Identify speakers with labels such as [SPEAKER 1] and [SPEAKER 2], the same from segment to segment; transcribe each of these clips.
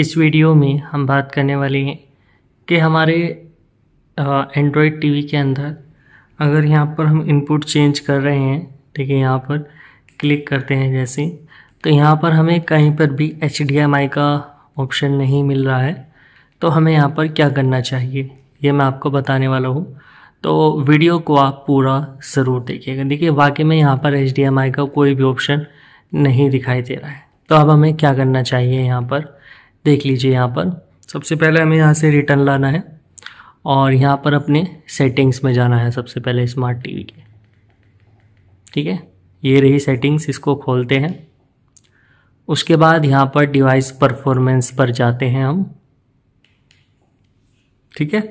[SPEAKER 1] इस वीडियो में हम बात करने वाले हैं कि हमारे एंड्रॉयड टीवी के अंदर अगर यहाँ पर हम इनपुट चेंज कर रहे हैं ठीक है यहाँ पर क्लिक करते हैं जैसे तो यहाँ पर हमें कहीं पर भी एच का ऑप्शन नहीं मिल रहा है तो हमें यहाँ पर क्या करना चाहिए ये मैं आपको बताने वाला हूँ तो वीडियो को आप पूरा ज़रूर देखिएगा देखिए वाकई में यहाँ पर एच का कोई भी ऑप्शन नहीं दिखाई दे रहा है तो अब हमें क्या करना चाहिए यहाँ पर देख लीजिए यहाँ पर सबसे पहले हमें यहाँ से रिटर्न लाना है और यहाँ पर अपने सेटिंग्स में जाना है सबसे पहले स्मार्ट टीवी के ठीक है ये रही सेटिंग्स इसको खोलते हैं उसके बाद यहाँ पर डिवाइस परफॉर्मेंस पर जाते हैं हम ठीक है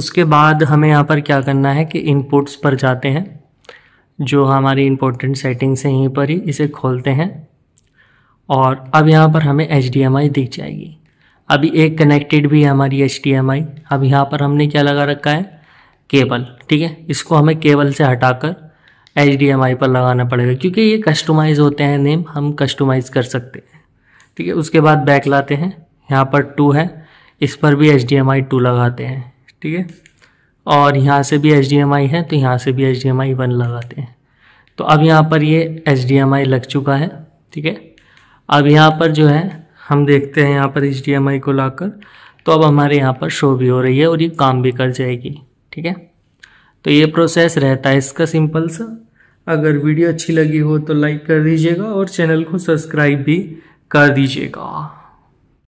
[SPEAKER 1] उसके बाद हमें यहाँ पर क्या करना है कि इनपुट्स पर जाते हैं जो हमारी इम्पोर्टेंट सेटिंग्स हैं यहीं पर ही इसे खोलते हैं और अब यहाँ पर हमें एच दिख जाएगी अभी एक कनेक्टेड भी है हमारी एच अब यहाँ पर हमने क्या लगा रखा है केबल ठीक है इसको हमें केबल से हटाकर एच पर लगाना पड़ेगा क्योंकि ये कस्टमाइज़ होते हैं नेम हम कस्टमाइज़ कर सकते हैं ठीक है उसके बाद बैक लाते हैं यहाँ पर टू है इस पर भी H D M I two लगाते हैं ठीक है और यहाँ से भी एच डी एम आई है तो यहाँ से भी H D M I one लगाते हैं तो अब यहाँ पर ये एच डी एम आई लग चुका है ठीक है अब यहाँ पर जो है हम देखते हैं यहाँ पर एच को लाकर तो अब हमारे यहाँ पर शो भी हो रही है और ये काम भी कर जाएगी ठीक है तो ये प्रोसेस रहता है इसका सिंपल सा अगर वीडियो अच्छी लगी हो तो लाइक कर दीजिएगा और चैनल को सब्सक्राइब भी कर दीजिएगा